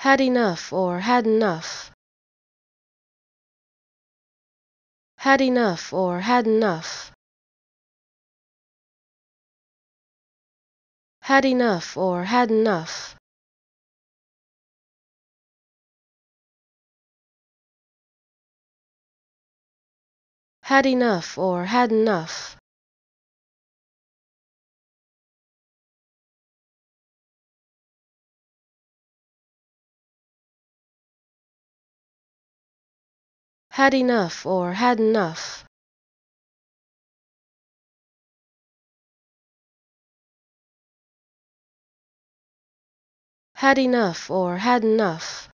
had enough or had enough had enough or had enough had enough or had enough had enough or had enough had enough or had enough. Had enough or had enough.